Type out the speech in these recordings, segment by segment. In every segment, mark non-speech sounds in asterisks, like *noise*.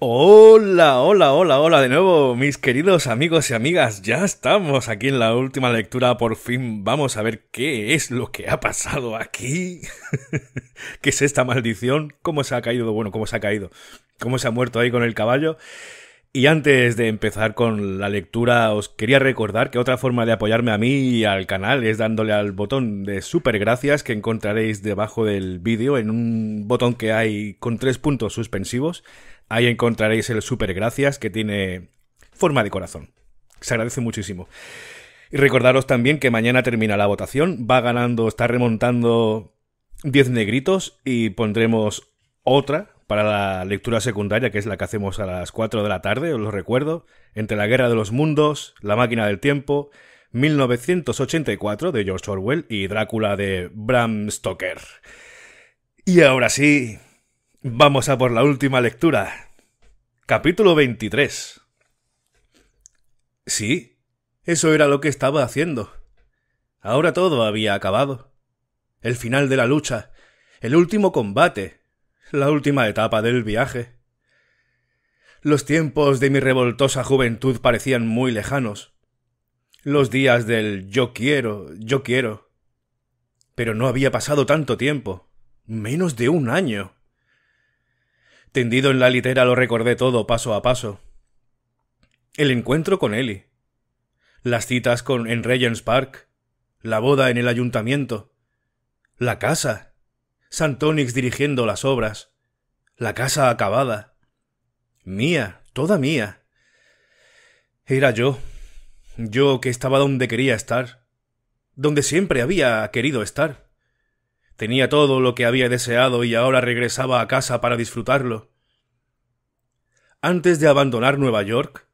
Hola, hola, hola, hola de nuevo, mis queridos amigos y amigas. Ya estamos aquí en la última lectura. Por fin vamos a ver qué es lo que ha pasado aquí. *laughs* ¿Qué es esta maldición? ¿Cómo se ha caído? Bueno, ¿cómo se ha caído? ¿Cómo se ha muerto ahí con el caballo? Y antes de empezar con la lectura, os quería recordar que otra forma de apoyarme a mí y al canal es dándole al botón de super gracias que encontraréis debajo del vídeo en un botón que hay con tres puntos suspensivos Ahí encontraréis el super gracias que tiene forma de corazón. Se agradece muchísimo. Y recordaros también que mañana termina la votación. Va ganando, está remontando 10 negritos y pondremos otra para la lectura secundaria, que es la que hacemos a las 4 de la tarde, os lo recuerdo, entre la Guerra de los Mundos, La Máquina del Tiempo, 1984 de George Orwell y Drácula de Bram Stoker. Y ahora sí, Vamos a por la última lectura. Capítulo 23. Sí, eso era lo que estaba haciendo. Ahora todo había acabado. El final de la lucha, el último combate, la última etapa del viaje. Los tiempos de mi revoltosa juventud parecían muy lejanos. Los días del yo quiero, yo quiero. Pero no había pasado tanto tiempo. Menos de un año. Tendido en la litera lo recordé todo paso a paso. El encuentro con Ellie. Las citas con, en Regents Park. La boda en el ayuntamiento. La casa. Santonix dirigiendo las obras. La casa acabada. Mía, toda mía. Era yo. Yo que estaba donde quería estar. Donde siempre había querido estar. Tenía todo lo que había deseado y ahora regresaba a casa para disfrutarlo. Antes de abandonar Nueva York,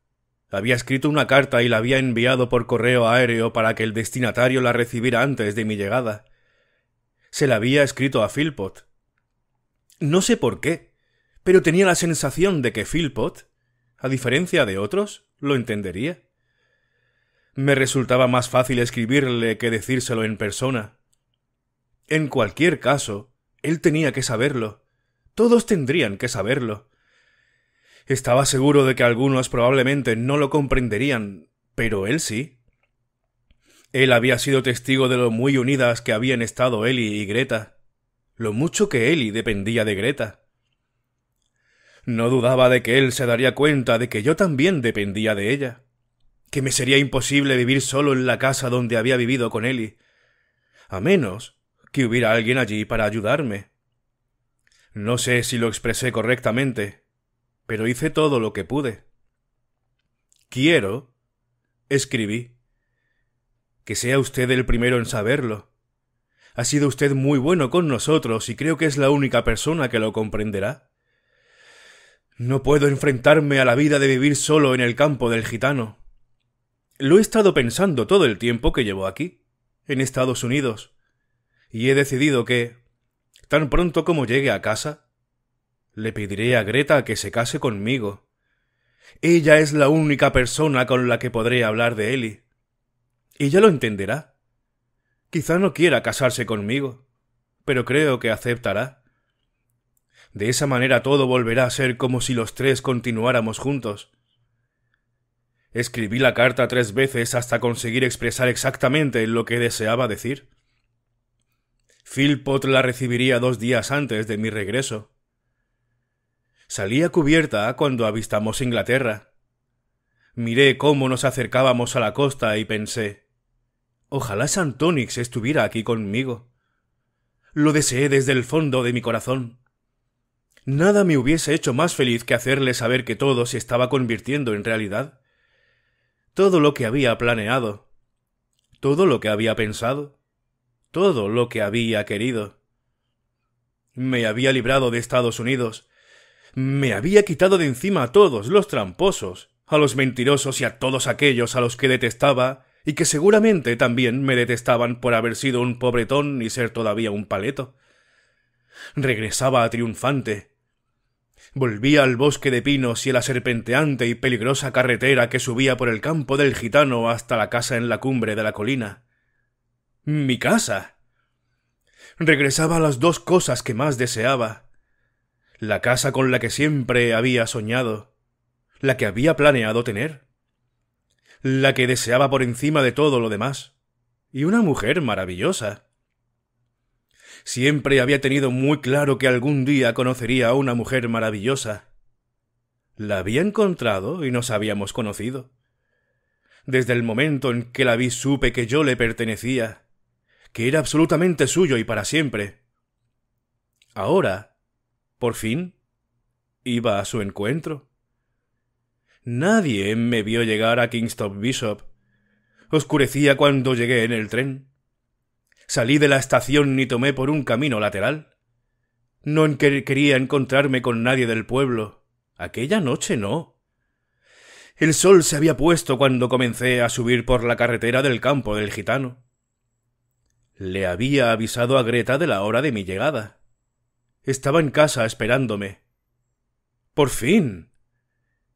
había escrito una carta y la había enviado por correo aéreo para que el destinatario la recibiera antes de mi llegada. Se la había escrito a Philpot. No sé por qué, pero tenía la sensación de que Philpot, a diferencia de otros, lo entendería. Me resultaba más fácil escribirle que decírselo en persona. En cualquier caso, él tenía que saberlo. Todos tendrían que saberlo. Estaba seguro de que algunos probablemente no lo comprenderían, pero él sí. Él había sido testigo de lo muy unidas que habían estado Eli y Greta, lo mucho que Eli dependía de Greta. No dudaba de que él se daría cuenta de que yo también dependía de ella, que me sería imposible vivir solo en la casa donde había vivido con Eli, a menos que hubiera alguien allí para ayudarme. No sé si lo expresé correctamente, pero hice todo lo que pude. Quiero, escribí, que sea usted el primero en saberlo. Ha sido usted muy bueno con nosotros y creo que es la única persona que lo comprenderá. No puedo enfrentarme a la vida de vivir solo en el campo del gitano. Lo he estado pensando todo el tiempo que llevo aquí, en Estados Unidos, y he decidido que, tan pronto como llegue a casa, le pediré a Greta que se case conmigo. Ella es la única persona con la que podré hablar de Eli. Ella lo entenderá. Quizá no quiera casarse conmigo, pero creo que aceptará. De esa manera todo volverá a ser como si los tres continuáramos juntos. Escribí la carta tres veces hasta conseguir expresar exactamente lo que deseaba decir. Philpot la recibiría dos días antes de mi regreso. Salía a cubierta cuando avistamos Inglaterra. Miré cómo nos acercábamos a la costa y pensé Ojalá Santonix estuviera aquí conmigo. Lo deseé desde el fondo de mi corazón. Nada me hubiese hecho más feliz que hacerle saber que todo se estaba convirtiendo en realidad. Todo lo que había planeado. Todo lo que había pensado todo lo que había querido. Me había librado de Estados Unidos. Me había quitado de encima a todos los tramposos, a los mentirosos y a todos aquellos a los que detestaba y que seguramente también me detestaban por haber sido un pobretón y ser todavía un paleto. Regresaba triunfante. Volvía al bosque de pinos y a la serpenteante y peligrosa carretera que subía por el campo del gitano hasta la casa en la cumbre de la colina mi casa. Regresaba a las dos cosas que más deseaba. La casa con la que siempre había soñado, la que había planeado tener, la que deseaba por encima de todo lo demás, y una mujer maravillosa. Siempre había tenido muy claro que algún día conocería a una mujer maravillosa. La había encontrado y nos habíamos conocido. Desde el momento en que la vi supe que yo le pertenecía, que era absolutamente suyo y para siempre. Ahora, por fin, iba a su encuentro. Nadie me vio llegar a Kingstop Bishop. Oscurecía cuando llegué en el tren. Salí de la estación y tomé por un camino lateral. No quería encontrarme con nadie del pueblo. Aquella noche no. El sol se había puesto cuando comencé a subir por la carretera del campo del gitano. Le había avisado a Greta de la hora de mi llegada. Estaba en casa esperándome. Por fin.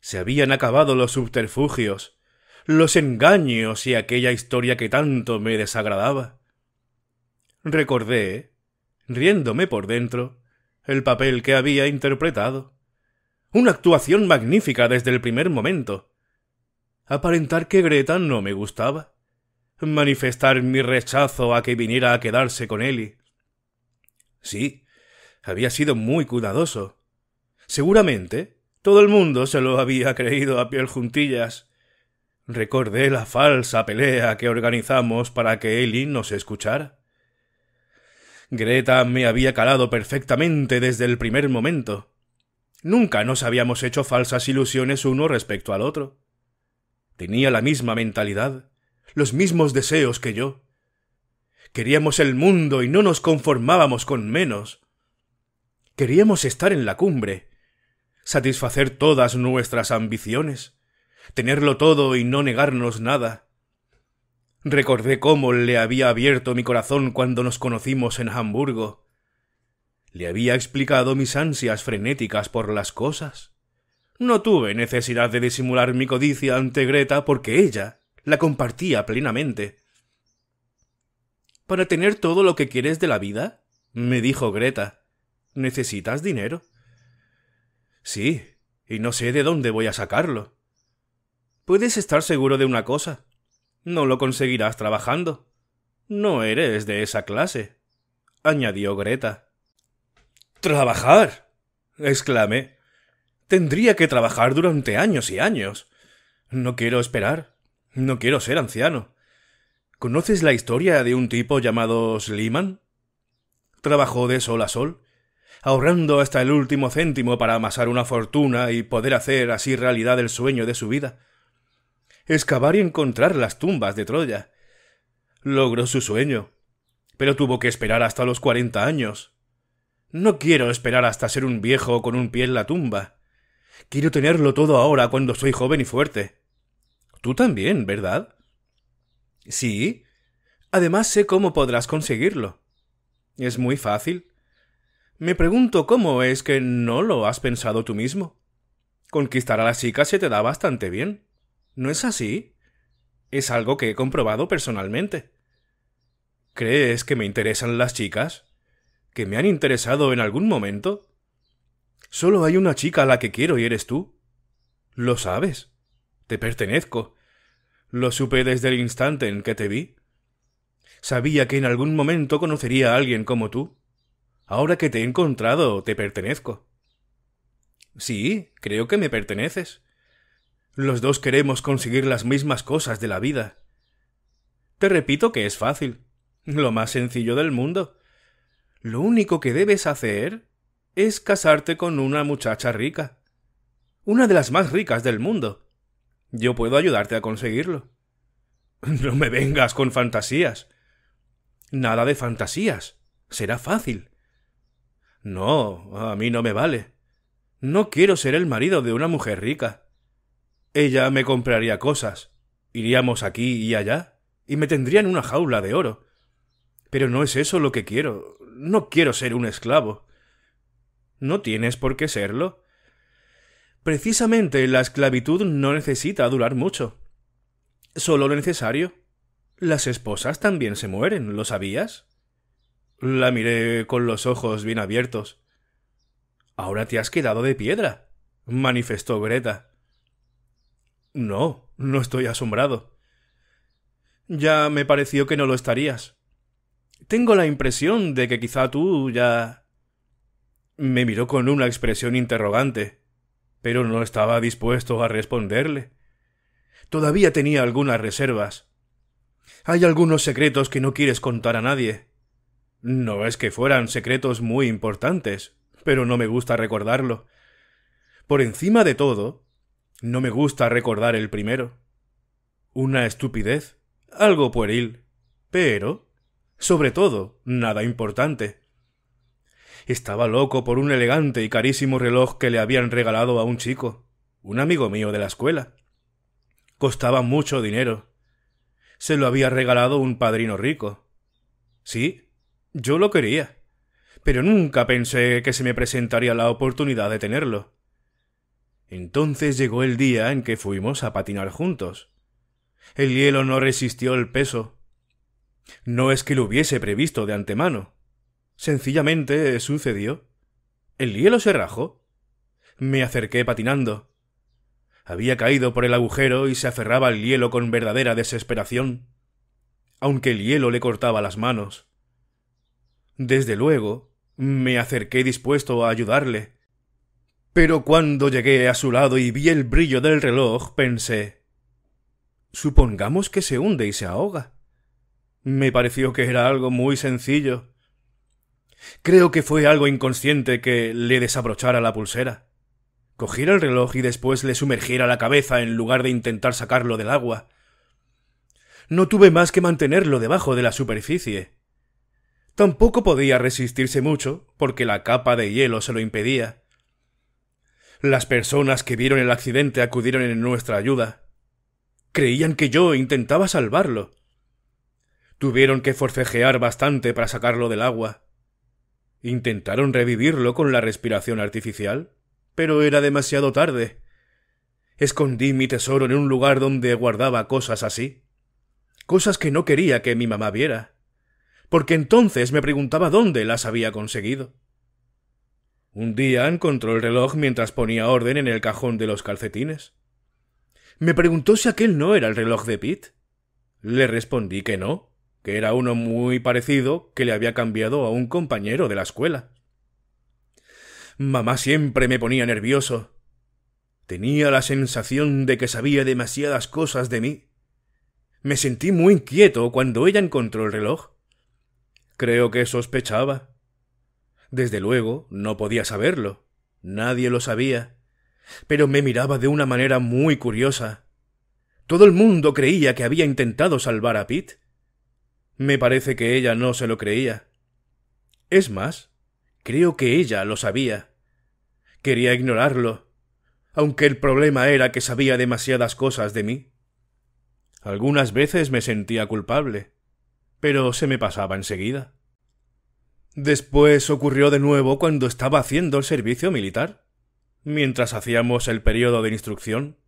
Se habían acabado los subterfugios, los engaños y aquella historia que tanto me desagradaba. Recordé, riéndome por dentro, el papel que había interpretado. Una actuación magnífica desde el primer momento. Aparentar que Greta no me gustaba manifestar mi rechazo a que viniera a quedarse con Eli. Sí, había sido muy cuidadoso. Seguramente todo el mundo se lo había creído a piel juntillas. Recordé la falsa pelea que organizamos para que Eli nos escuchara. Greta me había calado perfectamente desde el primer momento. Nunca nos habíamos hecho falsas ilusiones uno respecto al otro. Tenía la misma mentalidad, los mismos deseos que yo. Queríamos el mundo y no nos conformábamos con menos. Queríamos estar en la cumbre, satisfacer todas nuestras ambiciones, tenerlo todo y no negarnos nada. Recordé cómo le había abierto mi corazón cuando nos conocimos en Hamburgo. Le había explicado mis ansias frenéticas por las cosas. No tuve necesidad de disimular mi codicia ante Greta porque ella la compartía plenamente. Para tener todo lo que quieres de la vida, me dijo Greta, ¿necesitas dinero? Sí, y no sé de dónde voy a sacarlo. Puedes estar seguro de una cosa. No lo conseguirás trabajando. No eres de esa clase, añadió Greta. ¿Trabajar? exclamé. Tendría que trabajar durante años y años. No quiero esperar. No quiero ser anciano. ¿Conoces la historia de un tipo llamado Sliman? Trabajó de sol a sol, ahorrando hasta el último céntimo para amasar una fortuna y poder hacer así realidad el sueño de su vida. Excavar y encontrar las tumbas de Troya. Logró su sueño, pero tuvo que esperar hasta los cuarenta años. No quiero esperar hasta ser un viejo con un pie en la tumba. Quiero tenerlo todo ahora cuando soy joven y fuerte. Tú también, ¿verdad? Sí. Además sé cómo podrás conseguirlo. Es muy fácil. Me pregunto cómo es que no lo has pensado tú mismo. Conquistar a las chicas se te da bastante bien. ¿No es así? Es algo que he comprobado personalmente. ¿Crees que me interesan las chicas? ¿Que me han interesado en algún momento? Solo hay una chica a la que quiero y eres tú. Lo sabes. Te pertenezco. Lo supe desde el instante en que te vi. Sabía que en algún momento conocería a alguien como tú. Ahora que te he encontrado, te pertenezco. Sí, creo que me perteneces. Los dos queremos conseguir las mismas cosas de la vida. Te repito que es fácil, lo más sencillo del mundo. Lo único que debes hacer es casarte con una muchacha rica. Una de las más ricas del mundo. Yo puedo ayudarte a conseguirlo. *laughs* No me vengas con fantasías. Nada de fantasías. Será fácil. No, a mí no me vale. No quiero ser el marido de una mujer rica. Ella me compraría cosas. Iríamos aquí y allá, y me tendría en una jaula de oro. Pero no es eso lo que quiero. No quiero ser un esclavo. No tienes por qué serlo. Precisamente la esclavitud no necesita durar mucho. Solo lo necesario. Las esposas también se mueren, ¿lo sabías? La miré con los ojos bien abiertos. Ahora te has quedado de piedra, manifestó Greta. No, no estoy asombrado. Ya me pareció que no lo estarías. Tengo la impresión de que quizá tú ya. me miró con una expresión interrogante pero no estaba dispuesto a responderle. Todavía tenía algunas reservas. Hay algunos secretos que no quieres contar a nadie. No es que fueran secretos muy importantes, pero no me gusta recordarlo. Por encima de todo, no me gusta recordar el primero. Una estupidez, algo pueril, pero, sobre todo, nada importante. Estaba loco por un elegante y carísimo reloj que le habían regalado a un chico, un amigo mío de la escuela. Costaba mucho dinero. Se lo había regalado un padrino rico. Sí, yo lo quería, pero nunca pensé que se me presentaría la oportunidad de tenerlo. Entonces llegó el día en que fuimos a patinar juntos. El hielo no resistió el peso. No es que lo hubiese previsto de antemano. Sencillamente sucedió. El hielo se rajó. Me acerqué patinando. Había caído por el agujero y se aferraba al hielo con verdadera desesperación, aunque el hielo le cortaba las manos. Desde luego, me acerqué dispuesto a ayudarle. Pero cuando llegué a su lado y vi el brillo del reloj, pensé Supongamos que se hunde y se ahoga. Me pareció que era algo muy sencillo. Creo que fue algo inconsciente que le desabrochara la pulsera. Cogiera el reloj y después le sumergiera la cabeza en lugar de intentar sacarlo del agua. No tuve más que mantenerlo debajo de la superficie. Tampoco podía resistirse mucho, porque la capa de hielo se lo impedía. Las personas que vieron el accidente acudieron en nuestra ayuda. Creían que yo intentaba salvarlo. Tuvieron que forcejear bastante para sacarlo del agua. Intentaron revivirlo con la respiración artificial, pero era demasiado tarde. Escondí mi tesoro en un lugar donde guardaba cosas así. Cosas que no quería que mi mamá viera. Porque entonces me preguntaba dónde las había conseguido. Un día encontró el reloj mientras ponía orden en el cajón de los calcetines. Me preguntó si aquel no era el reloj de Pitt. Le respondí que no, que era uno muy parecido que le había cambiado a un compañero de la escuela. Mamá siempre me ponía nervioso. Tenía la sensación de que sabía demasiadas cosas de mí. Me sentí muy inquieto cuando ella encontró el reloj. Creo que sospechaba. Desde luego, no podía saberlo. Nadie lo sabía. Pero me miraba de una manera muy curiosa. Todo el mundo creía que había intentado salvar a Pete, me parece que ella no se lo creía. Es más, creo que ella lo sabía. Quería ignorarlo, aunque el problema era que sabía demasiadas cosas de mí. Algunas veces me sentía culpable, pero se me pasaba enseguida. Después ocurrió de nuevo cuando estaba haciendo el servicio militar, mientras hacíamos el periodo de instrucción.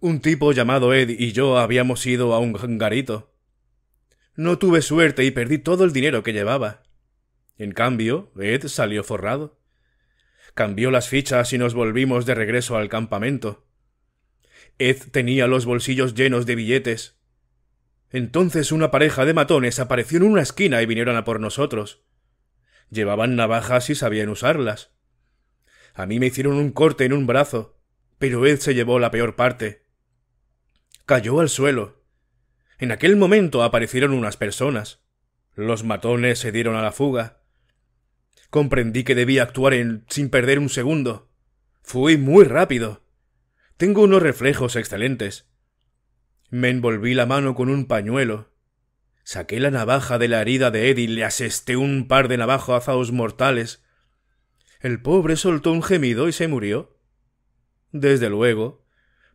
Un tipo llamado Ed y yo habíamos ido a un hangarito no tuve suerte y perdí todo el dinero que llevaba. En cambio, Ed salió forrado. Cambió las fichas y nos volvimos de regreso al campamento. Ed tenía los bolsillos llenos de billetes. Entonces una pareja de matones apareció en una esquina y vinieron a por nosotros. Llevaban navajas y sabían usarlas. A mí me hicieron un corte en un brazo, pero Ed se llevó la peor parte. Cayó al suelo. En aquel momento aparecieron unas personas. Los matones se dieron a la fuga. Comprendí que debía actuar sin perder un segundo. Fui muy rápido. Tengo unos reflejos excelentes. Me envolví la mano con un pañuelo. Saqué la navaja de la herida de Eddie y le asesté un par de navajazos mortales. El pobre soltó un gemido y se murió. Desde luego,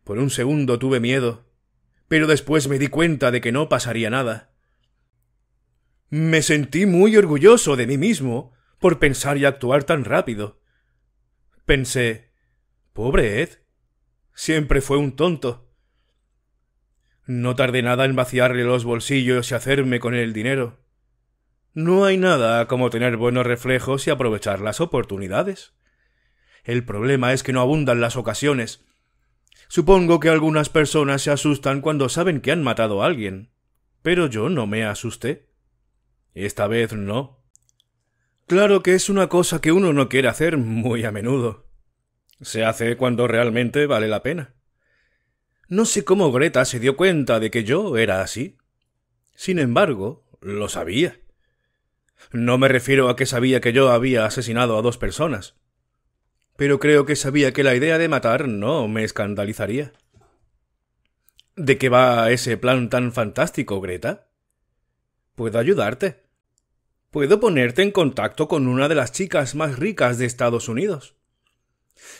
por un segundo tuve miedo pero después me di cuenta de que no pasaría nada. Me sentí muy orgulloso de mí mismo por pensar y actuar tan rápido. Pensé, pobre Ed, siempre fue un tonto. No tardé nada en vaciarle los bolsillos y hacerme con el dinero. No hay nada como tener buenos reflejos y aprovechar las oportunidades. El problema es que no abundan las ocasiones Supongo que algunas personas se asustan cuando saben que han matado a alguien. Pero yo no me asusté. Esta vez no. Claro que es una cosa que uno no quiere hacer muy a menudo. Se hace cuando realmente vale la pena. No sé cómo Greta se dio cuenta de que yo era así. Sin embargo, lo sabía. No me refiero a que sabía que yo había asesinado a dos personas pero creo que sabía que la idea de matar no me escandalizaría. ¿De qué va ese plan tan fantástico, Greta? Puedo ayudarte. Puedo ponerte en contacto con una de las chicas más ricas de Estados Unidos.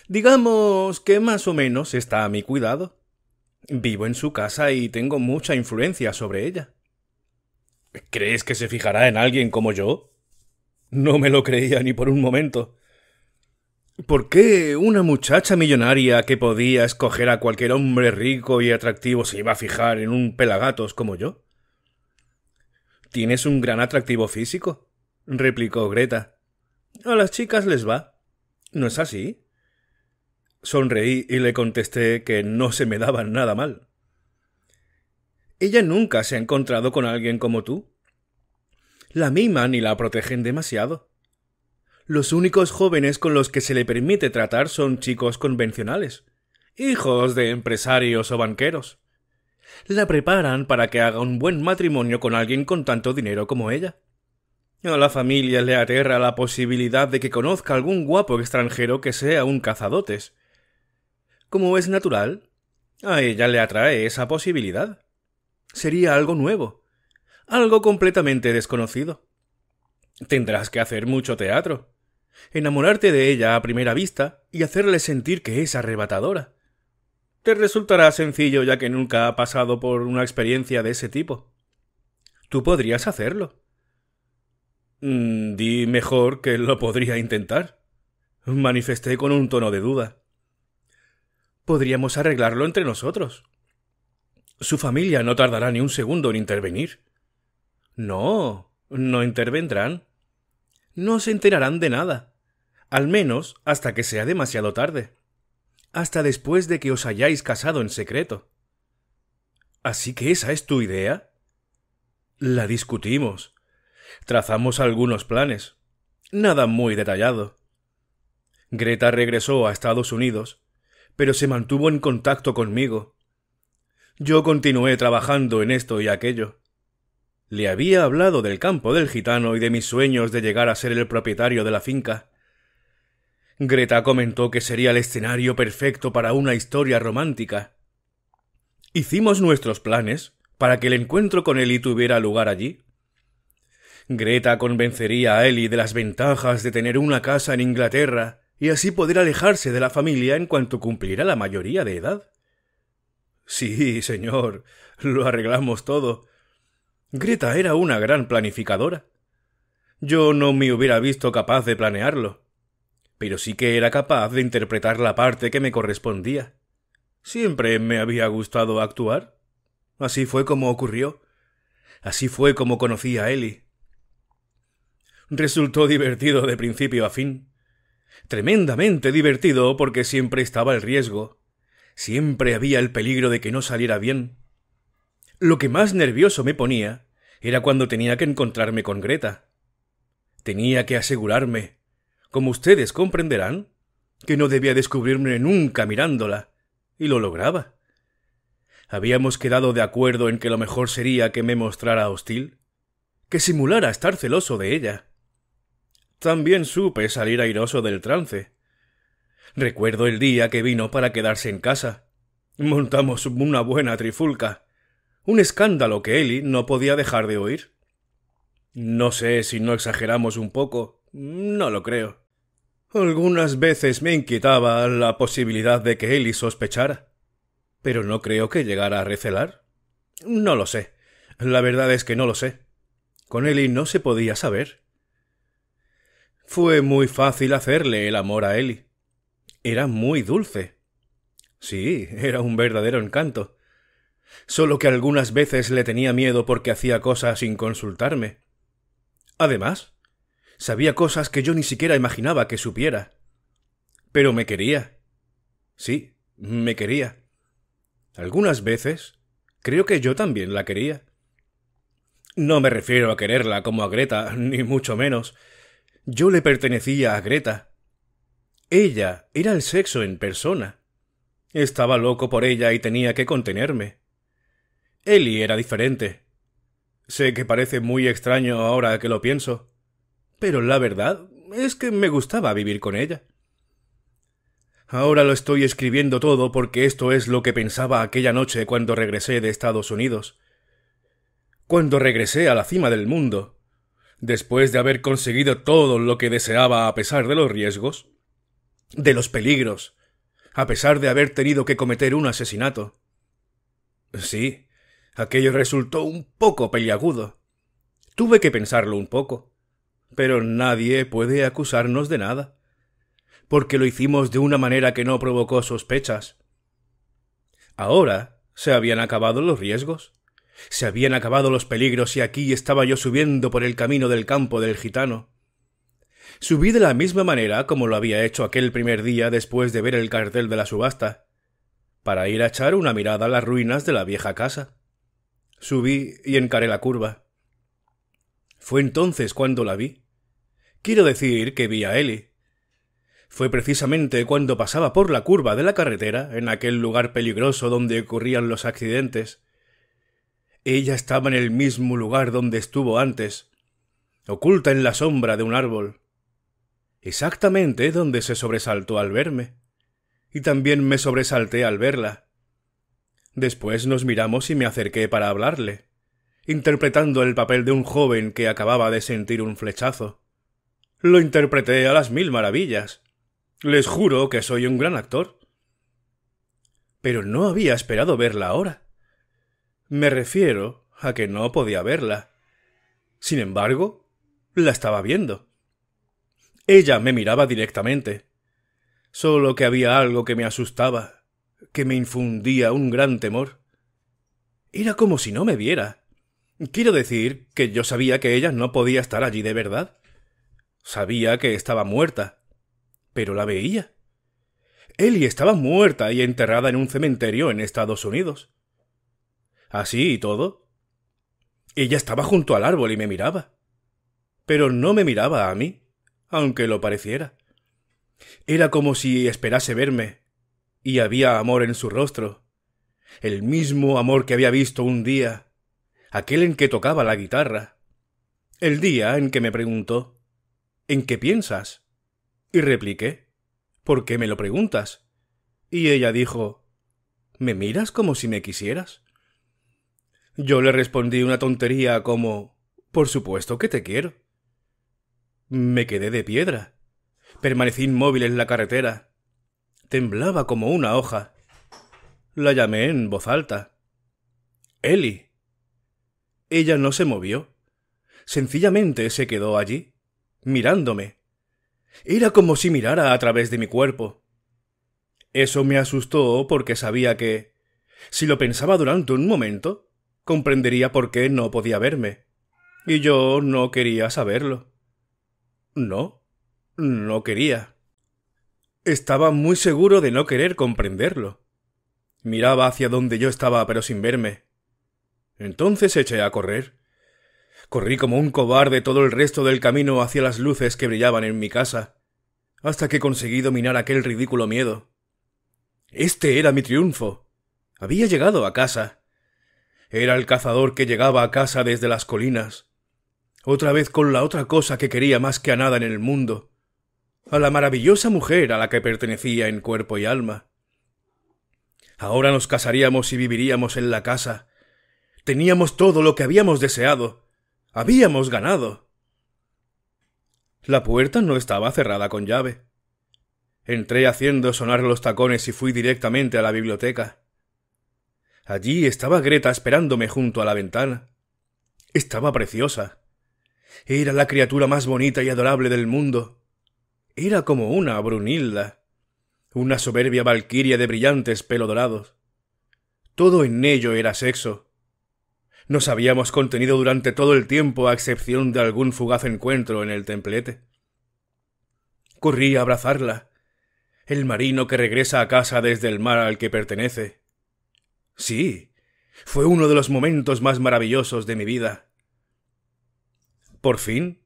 Digamos que más o menos está a mi cuidado. Vivo en su casa y tengo mucha influencia sobre ella. ¿Crees que se fijará en alguien como yo? No me lo creía ni por un momento. ¿Por qué una muchacha millonaria que podía escoger a cualquier hombre rico y atractivo se iba a fijar en un pelagatos como yo? Tienes un gran atractivo físico, replicó Greta. A las chicas les va. ¿No es así? Sonreí y le contesté que no se me daba nada mal. Ella nunca se ha encontrado con alguien como tú. La miman y la protegen demasiado. Los únicos jóvenes con los que se le permite tratar son chicos convencionales, hijos de empresarios o banqueros. La preparan para que haga un buen matrimonio con alguien con tanto dinero como ella. A la familia le aterra la posibilidad de que conozca algún guapo extranjero que sea un cazadotes. Como es natural, a ella le atrae esa posibilidad. Sería algo nuevo, algo completamente desconocido. Tendrás que hacer mucho teatro enamorarte de ella a primera vista y hacerle sentir que es arrebatadora. Te resultará sencillo ya que nunca ha pasado por una experiencia de ese tipo. Tú podrías hacerlo. Mm, di mejor que lo podría intentar. Manifesté con un tono de duda. Podríamos arreglarlo entre nosotros. Su familia no tardará ni un segundo en intervenir. No, no intervendrán. No se enterarán de nada al menos hasta que sea demasiado tarde, hasta después de que os hayáis casado en secreto. Así que esa es tu idea. La discutimos. Trazamos algunos planes. Nada muy detallado. Greta regresó a Estados Unidos, pero se mantuvo en contacto conmigo. Yo continué trabajando en esto y aquello. Le había hablado del campo del gitano y de mis sueños de llegar a ser el propietario de la finca, Greta comentó que sería el escenario perfecto para una historia romántica. Hicimos nuestros planes para que el encuentro con Eli tuviera lugar allí. Greta convencería a Eli de las ventajas de tener una casa en Inglaterra y así poder alejarse de la familia en cuanto cumpliera la mayoría de edad. Sí, señor, lo arreglamos todo. Greta era una gran planificadora. Yo no me hubiera visto capaz de planearlo pero sí que era capaz de interpretar la parte que me correspondía. Siempre me había gustado actuar. Así fue como ocurrió. Así fue como conocí a Eli. Resultó divertido de principio a fin. Tremendamente divertido porque siempre estaba el riesgo. Siempre había el peligro de que no saliera bien. Lo que más nervioso me ponía era cuando tenía que encontrarme con Greta. Tenía que asegurarme, como ustedes comprenderán, que no debía descubrirme nunca mirándola, y lo lograba. Habíamos quedado de acuerdo en que lo mejor sería que me mostrara hostil, que simulara estar celoso de ella. También supe salir airoso del trance. Recuerdo el día que vino para quedarse en casa. Montamos una buena trifulca, un escándalo que Eli no podía dejar de oír. No sé si no exageramos un poco, no lo creo. Algunas veces me inquietaba la posibilidad de que Eli sospechara. Pero no creo que llegara a recelar. No lo sé. La verdad es que no lo sé. Con Eli no se podía saber. Fue muy fácil hacerle el amor a Eli. Era muy dulce. Sí, era un verdadero encanto. Solo que algunas veces le tenía miedo porque hacía cosas sin consultarme. Además, Sabía cosas que yo ni siquiera imaginaba que supiera. Pero me quería. Sí, me quería. Algunas veces creo que yo también la quería. No me refiero a quererla como a Greta, *laughs* ni mucho menos. Yo le pertenecía a Greta. Ella era el sexo en persona. Estaba loco por ella y tenía que contenerme. Eli era diferente. Sé que parece muy extraño ahora que lo pienso pero la verdad es que me gustaba vivir con ella. Ahora lo estoy escribiendo todo porque esto es lo que pensaba aquella noche cuando regresé de Estados Unidos. Cuando regresé a la cima del mundo, después de haber conseguido todo lo que deseaba a pesar de los riesgos, de los peligros, a pesar de haber tenido que cometer un asesinato. Sí, aquello resultó un poco peliagudo. Tuve que pensarlo un poco pero nadie puede acusarnos de nada, porque lo hicimos de una manera que no provocó sospechas. Ahora se habían acabado los riesgos, se habían acabado los peligros y aquí estaba yo subiendo por el camino del campo del gitano. Subí de la misma manera como lo había hecho aquel primer día después de ver el cartel de la subasta, para ir a echar una mirada a las ruinas de la vieja casa. Subí y encaré la curva. Fue entonces cuando la vi. Quiero decir que vi a Ellie. Fue precisamente cuando pasaba por la curva de la carretera, en aquel lugar peligroso donde ocurrían los accidentes. Ella estaba en el mismo lugar donde estuvo antes, oculta en la sombra de un árbol. Exactamente donde se sobresaltó al verme. Y también me sobresalté al verla. Después nos miramos y me acerqué para hablarle interpretando el papel de un joven que acababa de sentir un flechazo. Lo interpreté a las mil maravillas. Les juro que soy un gran actor. Pero no había esperado verla ahora. Me refiero a que no podía verla. Sin embargo, la estaba viendo. Ella me miraba directamente. Solo que había algo que me asustaba, que me infundía un gran temor. Era como si no me viera Quiero decir que yo sabía que ella no podía estar allí de verdad. Sabía que estaba muerta. Pero la veía. Ellie estaba muerta y enterrada en un cementerio en Estados Unidos. Así y todo. Ella estaba junto al árbol y me miraba. Pero no me miraba a mí, aunque lo pareciera. Era como si esperase verme, y había amor en su rostro, el mismo amor que había visto un día aquel en que tocaba la guitarra. El día en que me preguntó ¿En qué piensas? Y repliqué ¿Por qué me lo preguntas? Y ella dijo ¿Me miras como si me quisieras? Yo le respondí una tontería como Por supuesto que te quiero. Me quedé de piedra. Permanecí inmóvil en la carretera. Temblaba como una hoja. La llamé en voz alta. Eli. Ella no se movió. Sencillamente se quedó allí, mirándome. Era como si mirara a través de mi cuerpo. Eso me asustó porque sabía que, si lo pensaba durante un momento, comprendería por qué no podía verme. Y yo no quería saberlo. No, no quería. Estaba muy seguro de no querer comprenderlo. Miraba hacia donde yo estaba, pero sin verme. Entonces eché a correr. Corrí como un cobarde todo el resto del camino hacia las luces que brillaban en mi casa, hasta que conseguí dominar aquel ridículo miedo. Este era mi triunfo. Había llegado a casa. Era el cazador que llegaba a casa desde las colinas, otra vez con la otra cosa que quería más que a nada en el mundo, a la maravillosa mujer a la que pertenecía en cuerpo y alma. Ahora nos casaríamos y viviríamos en la casa, Teníamos todo lo que habíamos deseado. Habíamos ganado. La puerta no estaba cerrada con llave. Entré haciendo sonar los tacones y fui directamente a la biblioteca. Allí estaba Greta esperándome junto a la ventana. Estaba preciosa. Era la criatura más bonita y adorable del mundo. Era como una Brunilda, una soberbia valquiria de brillantes pelo dorados. Todo en ello era sexo, nos habíamos contenido durante todo el tiempo a excepción de algún fugaz encuentro en el templete. Corrí a abrazarla. El marino que regresa a casa desde el mar al que pertenece. Sí, fue uno de los momentos más maravillosos de mi vida. Por fin,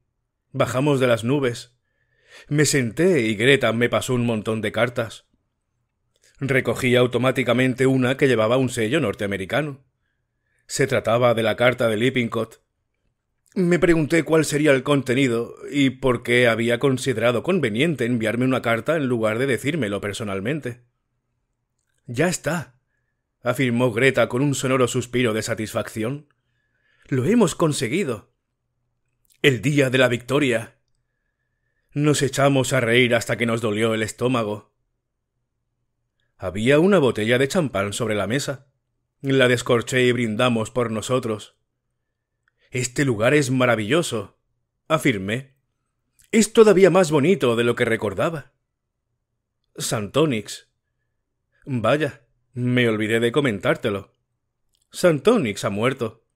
bajamos de las nubes. Me senté y Greta me pasó un montón de cartas. Recogí automáticamente una que llevaba un sello norteamericano. Se trataba de la carta de Lippincott. Me pregunté cuál sería el contenido y por qué había considerado conveniente enviarme una carta en lugar de decírmelo personalmente. Ya está, afirmó Greta con un sonoro suspiro de satisfacción. Lo hemos conseguido. El día de la victoria. Nos echamos a reír hasta que nos dolió el estómago. Había una botella de champán sobre la mesa. La descorché y brindamos por nosotros. Este lugar es maravilloso, afirmé. Es todavía más bonito de lo que recordaba. Santonix. Vaya, me olvidé de comentártelo. Santonix ha muerto.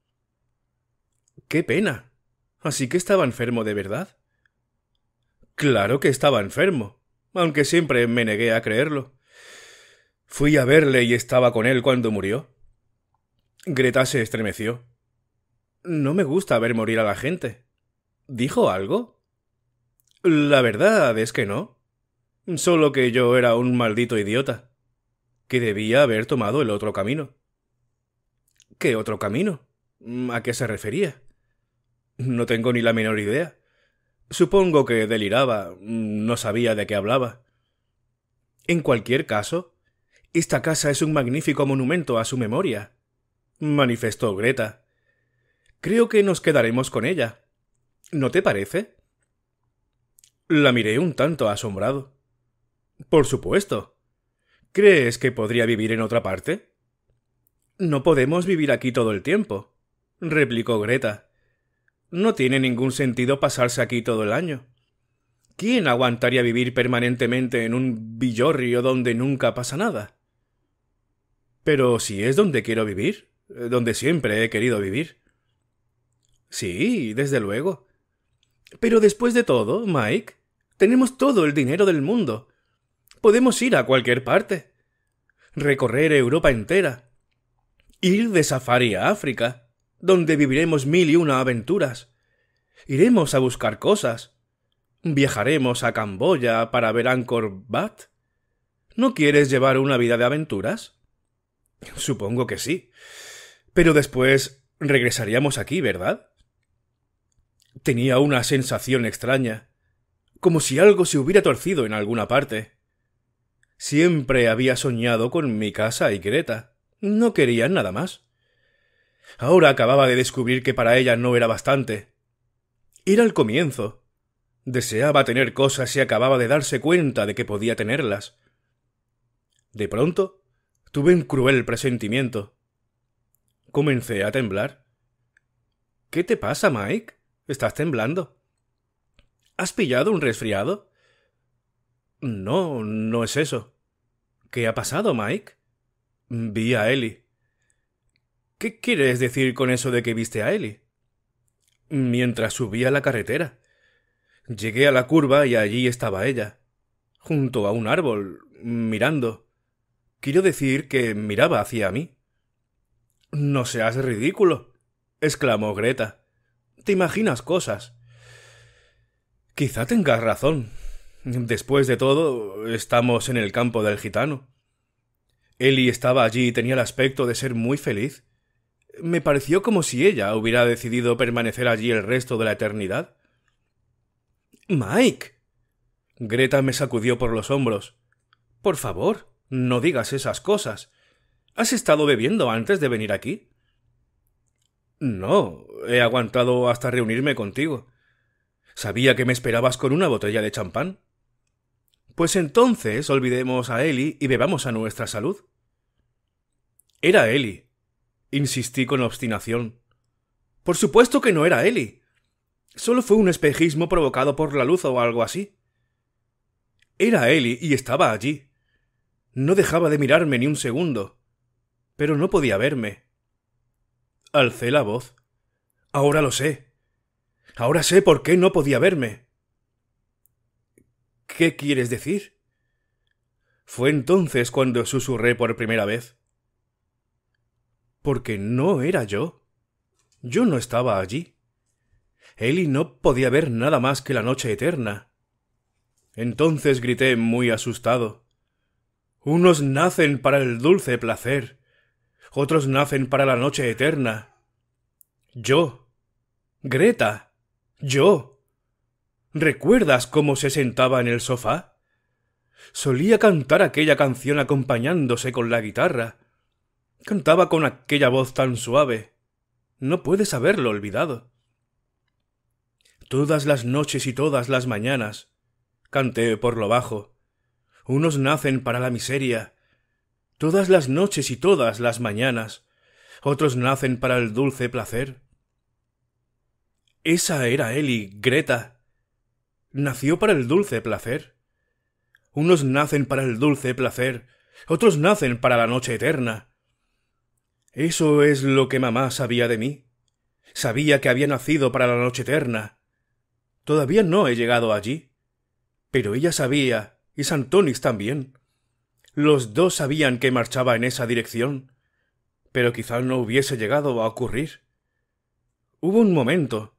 Qué pena. Así que estaba enfermo de verdad. Claro que estaba enfermo, aunque siempre me negué a creerlo. Fui a verle y estaba con él cuando murió. Greta se estremeció. No me gusta ver morir a la gente. ¿Dijo algo? La verdad es que no. Solo que yo era un maldito idiota. Que debía haber tomado el otro camino. ¿Qué otro camino? ¿A qué se refería? No tengo ni la menor idea. Supongo que deliraba, no sabía de qué hablaba. En cualquier caso, esta casa es un magnífico monumento a su memoria manifestó Greta. Creo que nos quedaremos con ella. ¿No te parece? La miré un tanto asombrado. Por supuesto. ¿Crees que podría vivir en otra parte? No podemos vivir aquí todo el tiempo, replicó Greta. No tiene ningún sentido pasarse aquí todo el año. ¿Quién aguantaría vivir permanentemente en un villorrio donde nunca pasa nada? Pero si es donde quiero vivir, eh, donde siempre he querido vivir. Sí, desde luego. Pero después de todo, Mike, tenemos todo el dinero del mundo. Podemos ir a cualquier parte. Recorrer Europa entera. Ir de safari a África, donde viviremos mil y una aventuras. Iremos a buscar cosas. Viajaremos a Camboya para ver Angkor Wat. ¿No quieres llevar una vida de aventuras? Supongo que sí. Pero después regresaríamos aquí, ¿verdad? Tenía una sensación extraña, como si algo se hubiera torcido en alguna parte. Siempre había soñado con mi casa y Greta. No querían nada más. Ahora acababa de descubrir que para ella no era bastante. Era el comienzo. Deseaba tener cosas y acababa de darse cuenta de que podía tenerlas. De pronto, tuve un cruel presentimiento. Comencé a temblar. ¿Qué te pasa, Mike? Estás temblando. ¿Has pillado un resfriado? No, no es eso. ¿Qué ha pasado, Mike? Vi a Ellie. ¿Qué quieres decir con eso de que viste a Ellie? Mientras subía la carretera. Llegué a la curva y allí estaba ella, junto a un árbol, mirando. Quiero decir que miraba hacia mí. No seas ridículo, exclamó Greta. Te imaginas cosas. Quizá tengas razón. Después de todo, estamos en el campo del gitano. Ellie estaba allí y tenía el aspecto de ser muy feliz. Me pareció como si ella hubiera decidido permanecer allí el resto de la eternidad. Mike. Greta me sacudió por los hombros. Por favor, no digas esas cosas. ¿Has estado bebiendo antes de venir aquí? No, he aguantado hasta reunirme contigo. Sabía que me esperabas con una botella de champán. Pues entonces olvidemos a Eli y bebamos a nuestra salud. Era Eli. Insistí con obstinación. Por supuesto que no era Eli. Solo fue un espejismo provocado por la luz o algo así. Era Eli y estaba allí. No dejaba de mirarme ni un segundo pero no podía verme. Alcé la voz. Ahora lo sé. Ahora sé por qué no podía verme. ¿Qué quieres decir? Fue entonces cuando susurré por primera vez. Porque no era yo. Yo no estaba allí. Eli no podía ver nada más que la noche eterna. Entonces grité muy asustado. Unos nacen para el dulce placer otros nacen para la noche eterna. Yo. Greta. Yo. ¿Recuerdas cómo se sentaba en el sofá? Solía cantar aquella canción acompañándose con la guitarra. Cantaba con aquella voz tan suave. No puedes haberlo olvidado. Todas las noches y todas las mañanas canté por lo bajo. Unos nacen para la miseria, todas las noches y todas las mañanas. Otros nacen para el dulce placer. Esa era Eli, Greta. Nació para el dulce placer. Unos nacen para el dulce placer, otros nacen para la noche eterna. Eso es lo que mamá sabía de mí. Sabía que había nacido para la noche eterna. Todavía no he llegado allí. Pero ella sabía, y Santonis también. Los dos sabían que marchaba en esa dirección, pero quizá no hubiese llegado a ocurrir. Hubo un momento,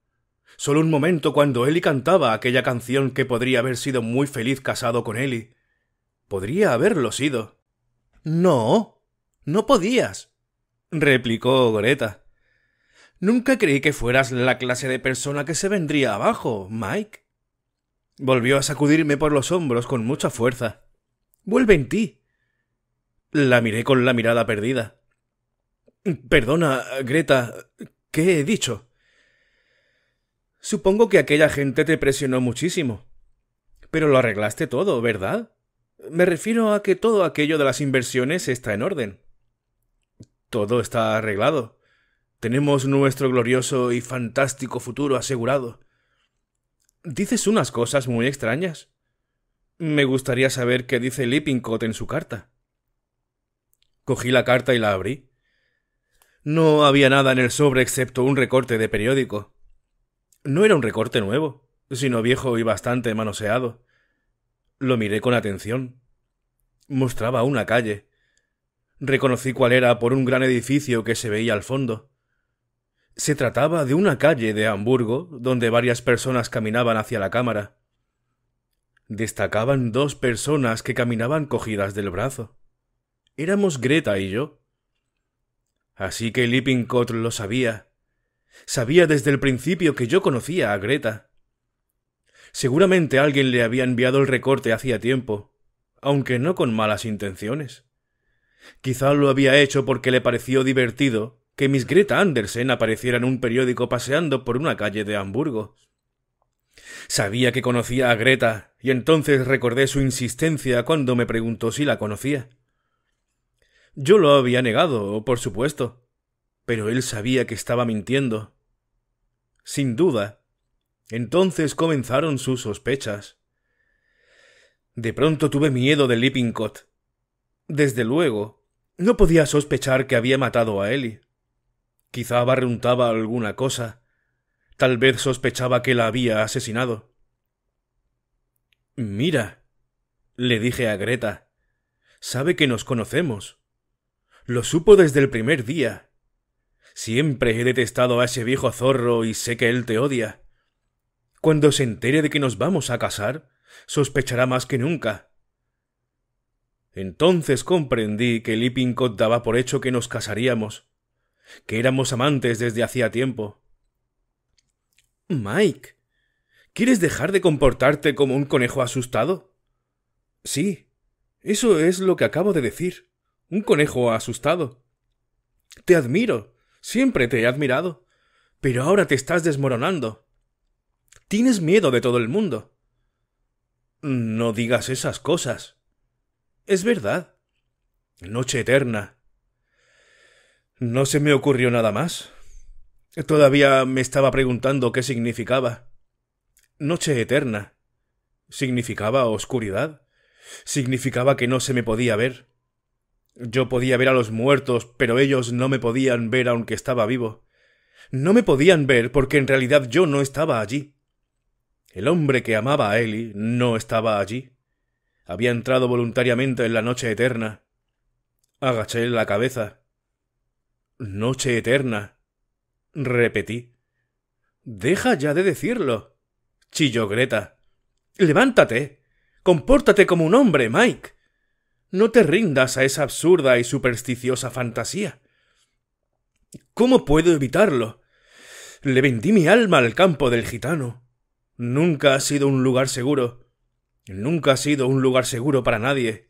solo un momento cuando Eli cantaba aquella canción que podría haber sido muy feliz casado con Eli. Podría haberlo sido. No, no podías, replicó Goreta. Nunca creí que fueras la clase de persona que se vendría abajo, Mike. Volvió a sacudirme por los hombros con mucha fuerza. Vuelve en ti, la miré con la mirada perdida. Perdona, Greta, ¿qué he dicho? Supongo que aquella gente te presionó muchísimo. Pero lo arreglaste todo, ¿verdad? Me refiero a que todo aquello de las inversiones está en orden. Todo está arreglado. Tenemos nuestro glorioso y fantástico futuro asegurado. Dices unas cosas muy extrañas. Me gustaría saber qué dice Lippincott en su carta. Cogí la carta y la abrí. No había nada en el sobre excepto un recorte de periódico. No era un recorte nuevo, sino viejo y bastante manoseado. Lo miré con atención. Mostraba una calle. Reconocí cuál era por un gran edificio que se veía al fondo. Se trataba de una calle de Hamburgo donde varias personas caminaban hacia la cámara. Destacaban dos personas que caminaban cogidas del brazo. Éramos Greta y yo. Así que Lippincott lo sabía. Sabía desde el principio que yo conocía a Greta. Seguramente alguien le había enviado el recorte hacía tiempo, aunque no con malas intenciones. Quizá lo había hecho porque le pareció divertido que Miss Greta Andersen apareciera en un periódico paseando por una calle de Hamburgo. Sabía que conocía a Greta, y entonces recordé su insistencia cuando me preguntó si la conocía. Yo lo había negado, por supuesto, pero él sabía que estaba mintiendo. Sin duda. Entonces comenzaron sus sospechas. De pronto tuve miedo de Lippincott. Desde luego, no podía sospechar que había matado a Ellie. Quizá barruntaba alguna cosa. Tal vez sospechaba que la había asesinado. Mira, le dije a Greta, sabe que nos conocemos. Lo supo desde el primer día. Siempre he detestado a ese viejo zorro y sé que él te odia. Cuando se entere de que nos vamos a casar, sospechará más que nunca. Entonces comprendí que Lippincott daba por hecho que nos casaríamos, que éramos amantes desde hacía tiempo. Mike, ¿quieres dejar de comportarte como un conejo asustado? Sí, eso es lo que acabo de decir un conejo asustado. Te admiro. Siempre te he admirado. Pero ahora te estás desmoronando. Tienes miedo de todo el mundo. No digas esas cosas. Es verdad. Noche eterna. No se me ocurrió nada más. Todavía me estaba preguntando qué significaba. Noche eterna. ¿Significaba oscuridad? ¿Significaba que no se me podía ver? Yo podía ver a los muertos, pero ellos no me podían ver aunque estaba vivo. No me podían ver porque en realidad yo no estaba allí. El hombre que amaba a Eli no estaba allí. Había entrado voluntariamente en la noche eterna. Agaché la cabeza. Noche eterna. Repetí. Deja ya de decirlo. Chilló Greta. Levántate. Compórtate como un hombre, Mike. No te rindas a esa absurda y supersticiosa fantasía. ¿Cómo puedo evitarlo? Le vendí mi alma al campo del gitano. Nunca ha sido un lugar seguro. Nunca ha sido un lugar seguro para nadie.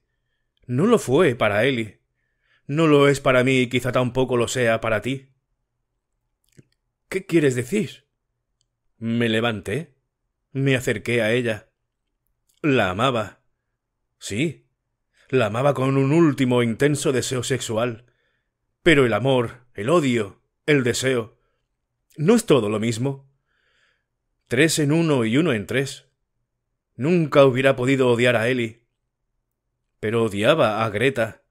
No lo fue para Eli. No lo es para mí y quizá tampoco lo sea para ti. ¿Qué quieres decir? Me levanté. Me acerqué a ella. La amaba. Sí, la amaba con un último intenso deseo sexual. Pero el amor, el odio, el deseo, ¿no es todo lo mismo? Tres en uno y uno en tres. Nunca hubiera podido odiar a Eli. Pero odiaba a Greta.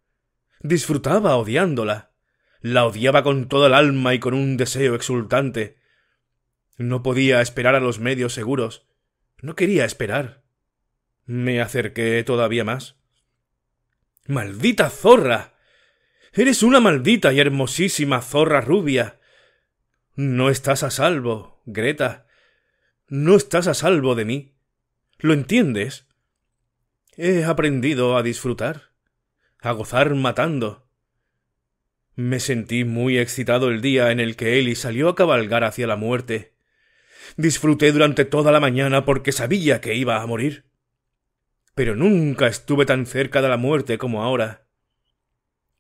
Disfrutaba odiándola. La odiaba con toda el alma y con un deseo exultante. No podía esperar a los medios seguros. No quería esperar. Me acerqué todavía más. Maldita zorra. Eres una maldita y hermosísima zorra rubia. No estás a salvo, Greta. No estás a salvo de mí. ¿Lo entiendes? He aprendido a disfrutar, a gozar matando. Me sentí muy excitado el día en el que Eli salió a cabalgar hacia la muerte. Disfruté durante toda la mañana porque sabía que iba a morir pero nunca estuve tan cerca de la muerte como ahora.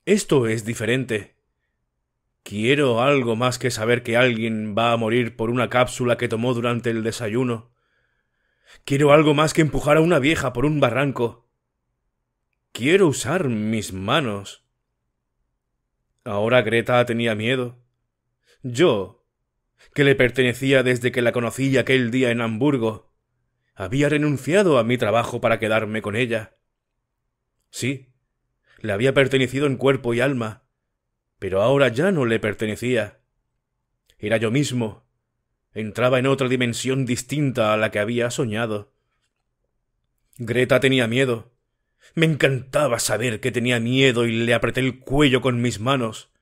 Esto es diferente. Quiero algo más que saber que alguien va a morir por una cápsula que tomó durante el desayuno. Quiero algo más que empujar a una vieja por un barranco. Quiero usar mis manos. Ahora Greta tenía miedo. Yo, que le pertenecía desde que la conocí aquel día en Hamburgo, había renunciado a mi trabajo para quedarme con ella. Sí, le había pertenecido en cuerpo y alma, pero ahora ya no le pertenecía. Era yo mismo. Entraba en otra dimensión distinta a la que había soñado. Greta tenía miedo. Me encantaba saber que tenía miedo y le apreté el cuello con mis manos.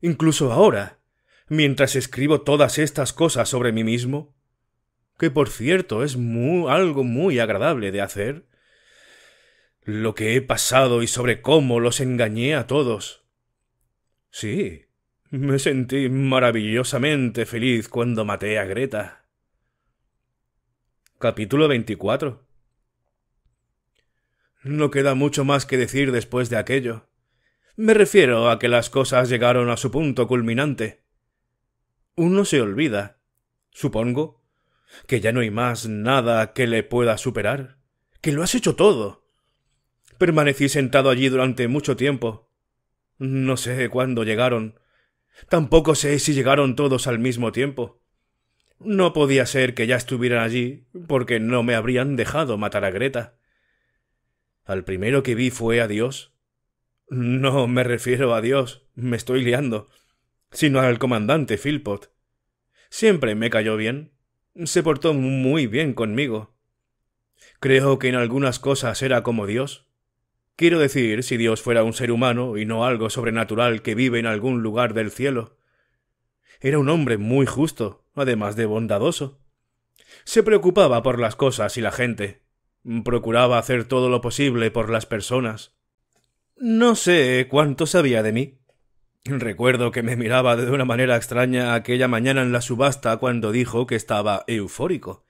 Incluso ahora, mientras escribo todas estas cosas sobre mí mismo, que por cierto es algo muy agradable de hacer, lo que he pasado y sobre cómo los engañé a todos. Sí, me sentí maravillosamente feliz cuando maté a Greta. Capítulo 24 No queda mucho más que decir después de aquello. Me refiero a que las cosas llegaron a su punto culminante. Uno se olvida, supongo, que ya no hay más nada que le pueda superar, que lo has hecho todo. Permanecí sentado allí durante mucho tiempo. No sé cuándo llegaron. Tampoco sé si llegaron todos al mismo tiempo. No podía ser que ya estuvieran allí, porque no me habrían dejado matar a Greta. Al primero que vi fue a Dios. No me refiero a Dios, me estoy liando, sino al comandante Philpot. Siempre me cayó bien se portó muy bien conmigo. Creo que en algunas cosas era como Dios. Quiero decir, si Dios fuera un ser humano y no algo sobrenatural que vive en algún lugar del cielo. Era un hombre muy justo, además de bondadoso. Se preocupaba por las cosas y la gente. Procuraba hacer todo lo posible por las personas. No sé cuánto sabía de mí, Recuerdo que me miraba de una manera extraña aquella mañana en la subasta cuando dijo que estaba eufórico.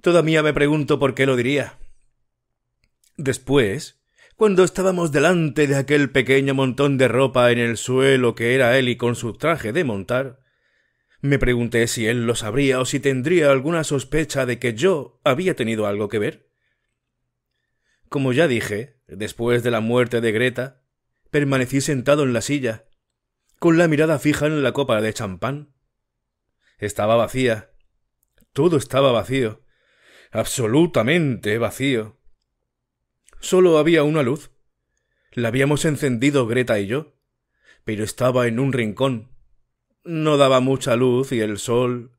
Todavía me pregunto por qué lo diría. Después, cuando estábamos delante de aquel pequeño montón de ropa en el suelo que era él y con su traje de montar, me pregunté si él lo sabría o si tendría alguna sospecha de que yo había tenido algo que ver. Como ya dije, después de la muerte de Greta, permanecí sentado en la silla, con la mirada fija en la copa de champán. Estaba vacía. Todo estaba vacío. Absolutamente vacío. Solo había una luz. La habíamos encendido Greta y yo, pero estaba en un rincón. No daba mucha luz y el sol.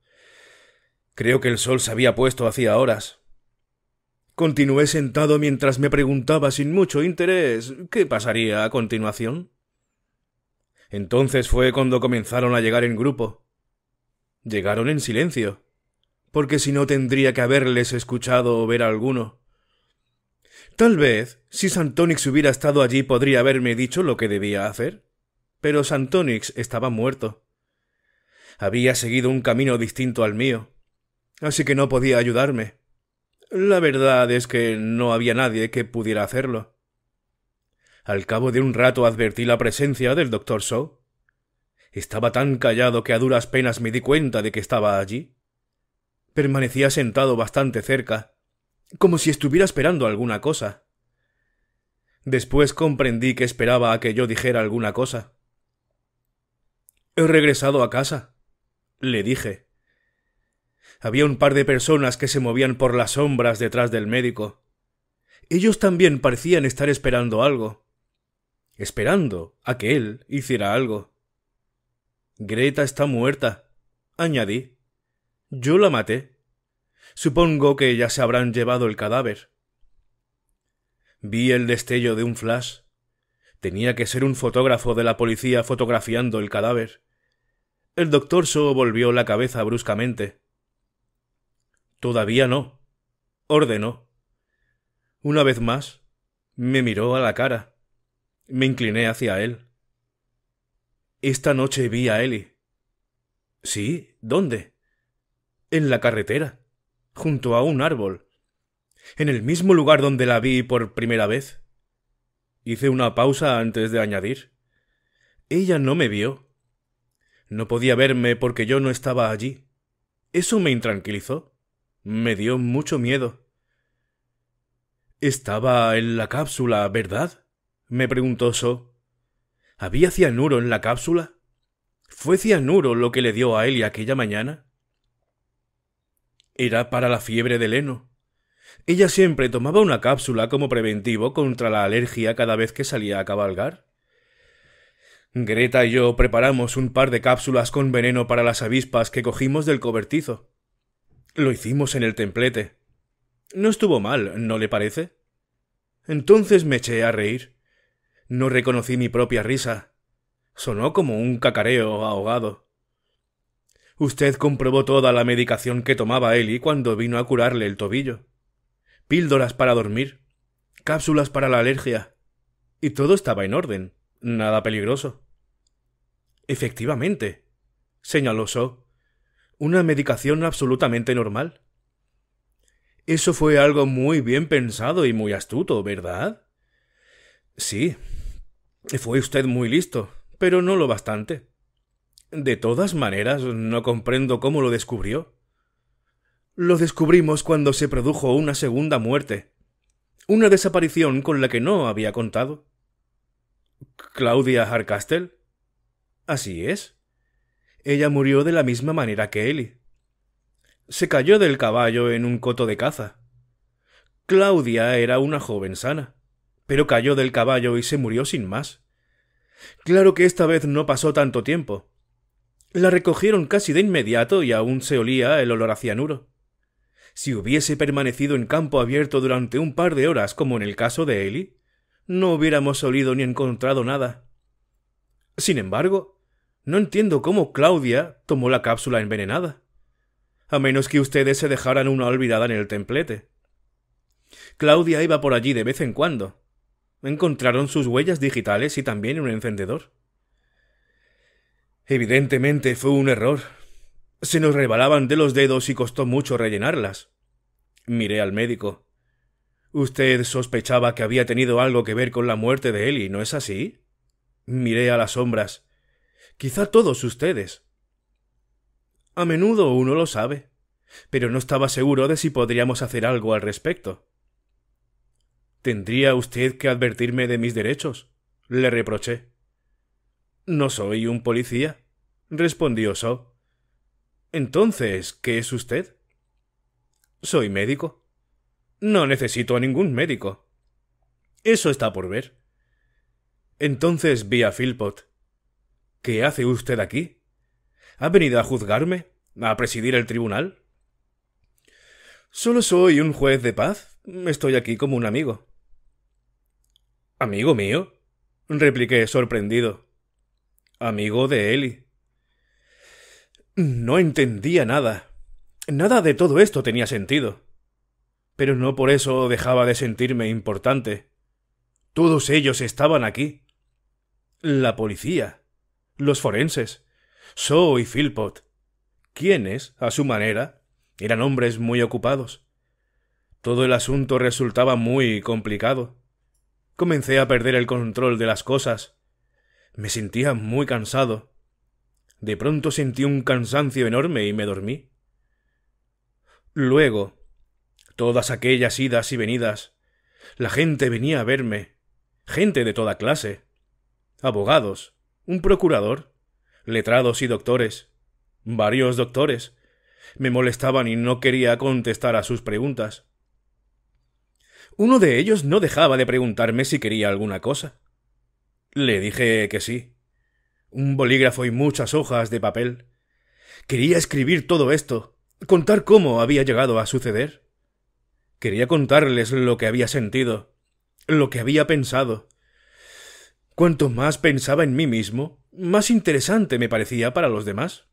Creo que el sol se había puesto hacía horas. Continué sentado mientras me preguntaba sin mucho interés qué pasaría a continuación. Entonces fue cuando comenzaron a llegar en grupo. Llegaron en silencio, porque si no tendría que haberles escuchado o ver a alguno. Tal vez, si Santonix hubiera estado allí, podría haberme dicho lo que debía hacer. Pero Santonix estaba muerto. Había seguido un camino distinto al mío, así que no podía ayudarme. La verdad es que no había nadie que pudiera hacerlo. Al cabo de un rato advertí la presencia del doctor Shaw. Estaba tan callado que a duras penas me di cuenta de que estaba allí. Permanecía sentado bastante cerca, como si estuviera esperando alguna cosa. Después comprendí que esperaba a que yo dijera alguna cosa. He regresado a casa, le dije. Había un par de personas que se movían por las sombras detrás del médico. Ellos también parecían estar esperando algo. Esperando a que él hiciera algo. Greta está muerta, añadí. Yo la maté. Supongo que ya se habrán llevado el cadáver. Vi el destello de un flash. Tenía que ser un fotógrafo de la policía fotografiando el cadáver. El doctor So volvió la cabeza bruscamente. Todavía no, ordenó. Una vez más, me miró a la cara. Me incliné hacia él. Esta noche vi a Eli. ¿Sí? ¿Dónde? En la carretera, junto a un árbol. En el mismo lugar donde la vi por primera vez. Hice una pausa antes de añadir. Ella no me vio. No podía verme porque yo no estaba allí. Eso me intranquilizó. Me dio mucho miedo. Estaba en la cápsula, ¿verdad? me preguntó So. ¿Había cianuro en la cápsula? ¿Fue cianuro lo que le dio a Eli aquella mañana? Era para la fiebre del heno. Ella siempre tomaba una cápsula como preventivo contra la alergia cada vez que salía a cabalgar. Greta y yo preparamos un par de cápsulas con veneno para las avispas que cogimos del cobertizo. Lo hicimos en el templete. No estuvo mal, ¿no le parece? Entonces me eché a reír. No reconocí mi propia risa. Sonó como un cacareo ahogado. Usted comprobó toda la medicación que tomaba Eli cuando vino a curarle el tobillo. Píldoras para dormir, cápsulas para la alergia. Y todo estaba en orden, nada peligroso. Efectivamente, señaló So una medicación absolutamente normal. Eso fue algo muy bien pensado y muy astuto, ¿verdad? Sí. Fue usted muy listo, pero no lo bastante. De todas maneras, no comprendo cómo lo descubrió. Lo descubrimos cuando se produjo una segunda muerte. Una desaparición con la que no había contado. Claudia Harcastle. Así es ella murió de la misma manera que Eli. Se cayó del caballo en un coto de caza. Claudia era una joven sana, pero cayó del caballo y se murió sin más. Claro que esta vez no pasó tanto tiempo. La recogieron casi de inmediato y aún se olía el olor a cianuro. Si hubiese permanecido en campo abierto durante un par de horas, como en el caso de Eli, no hubiéramos olido ni encontrado nada. Sin embargo, no entiendo cómo Claudia tomó la cápsula envenenada. A menos que ustedes se dejaran una olvidada en el templete. Claudia iba por allí de vez en cuando. Encontraron sus huellas digitales y también un encendedor. Evidentemente fue un error. Se nos rebalaban de los dedos y costó mucho rellenarlas. Miré al médico. Usted sospechaba que había tenido algo que ver con la muerte de Eli, ¿no es así? Miré a las sombras quizá todos ustedes. A menudo uno lo sabe, pero no estaba seguro de si podríamos hacer algo al respecto. Tendría usted que advertirme de mis derechos, le reproché. No soy un policía, respondió So. Entonces, ¿qué es usted? Soy médico. No necesito a ningún médico. Eso está por ver. Entonces vi a Philpott. ¿Qué hace usted aquí? ¿Ha venido a juzgarme? ¿A presidir el tribunal? Solo soy un juez de paz. Estoy aquí como un amigo. ¿Amigo mío? repliqué sorprendido. Amigo de Eli. No entendía nada. Nada de todo esto tenía sentido. Pero no por eso dejaba de sentirme importante. Todos ellos estaban aquí. La policía los forenses, So y Philpot, quienes, a su manera, eran hombres muy ocupados. Todo el asunto resultaba muy complicado. Comencé a perder el control de las cosas. Me sentía muy cansado. De pronto sentí un cansancio enorme y me dormí. Luego, todas aquellas idas y venidas, la gente venía a verme, gente de toda clase, abogados, un procurador, letrados y doctores, varios doctores. Me molestaban y no quería contestar a sus preguntas. Uno de ellos no dejaba de preguntarme si quería alguna cosa. Le dije que sí. Un bolígrafo y muchas hojas de papel. Quería escribir todo esto, contar cómo había llegado a suceder. Quería contarles lo que había sentido, lo que había pensado, Cuanto más pensaba en mí mismo, más interesante me parecía para los demás.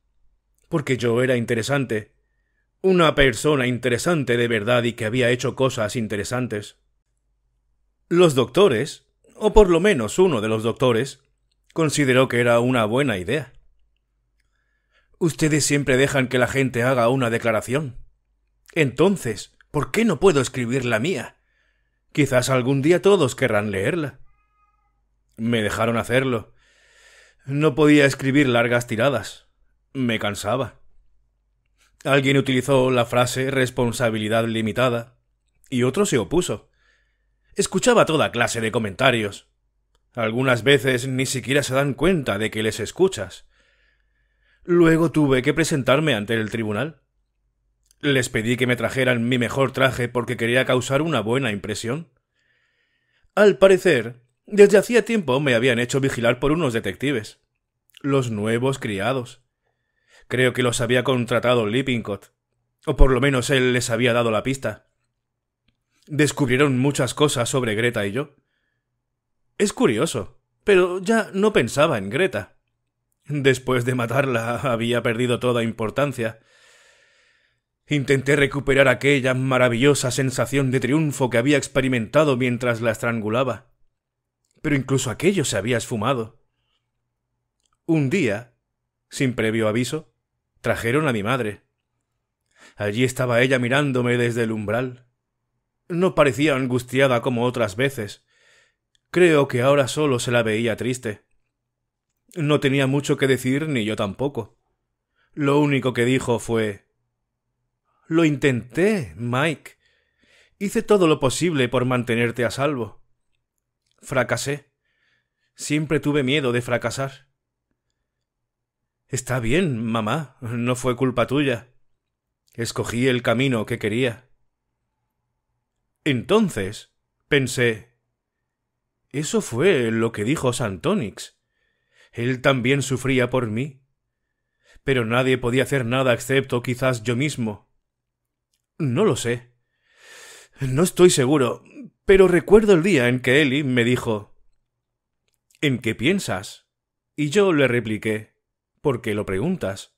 Porque yo era interesante. Una persona interesante de verdad y que había hecho cosas interesantes. Los doctores, o por lo menos uno de los doctores, consideró que era una buena idea. Ustedes siempre dejan que la gente haga una declaración. Entonces, ¿por qué no puedo escribir la mía? Quizás algún día todos querrán leerla. Me dejaron hacerlo. No podía escribir largas tiradas. Me cansaba. Alguien utilizó la frase responsabilidad limitada y otro se opuso. Escuchaba toda clase de comentarios. Algunas veces ni siquiera se dan cuenta de que les escuchas. Luego tuve que presentarme ante el tribunal. Les pedí que me trajeran mi mejor traje porque quería causar una buena impresión. Al parecer, desde hacía tiempo me habían hecho vigilar por unos detectives. Los nuevos criados. Creo que los había contratado Lippincott. O por lo menos él les había dado la pista. Descubrieron muchas cosas sobre Greta y yo. Es curioso, pero ya no pensaba en Greta. Después de matarla había perdido toda importancia. Intenté recuperar aquella maravillosa sensación de triunfo que había experimentado mientras la estrangulaba pero incluso aquello se había esfumado. Un día, sin previo aviso, trajeron a mi madre. Allí estaba ella mirándome desde el umbral. No parecía angustiada como otras veces. Creo que ahora solo se la veía triste. No tenía mucho que decir ni yo tampoco. Lo único que dijo fue Lo intenté, Mike. Hice todo lo posible por mantenerte a salvo. Fracasé. Siempre tuve miedo de fracasar. Está bien, mamá, no fue culpa tuya. Escogí el camino que quería. Entonces, pensé. Eso fue lo que dijo Santonix. Él también sufría por mí. Pero nadie podía hacer nada excepto quizás yo mismo. No lo sé. No estoy seguro. Pero recuerdo el día en que Eli me dijo ¿En qué piensas? Y yo le repliqué ¿Por qué lo preguntas?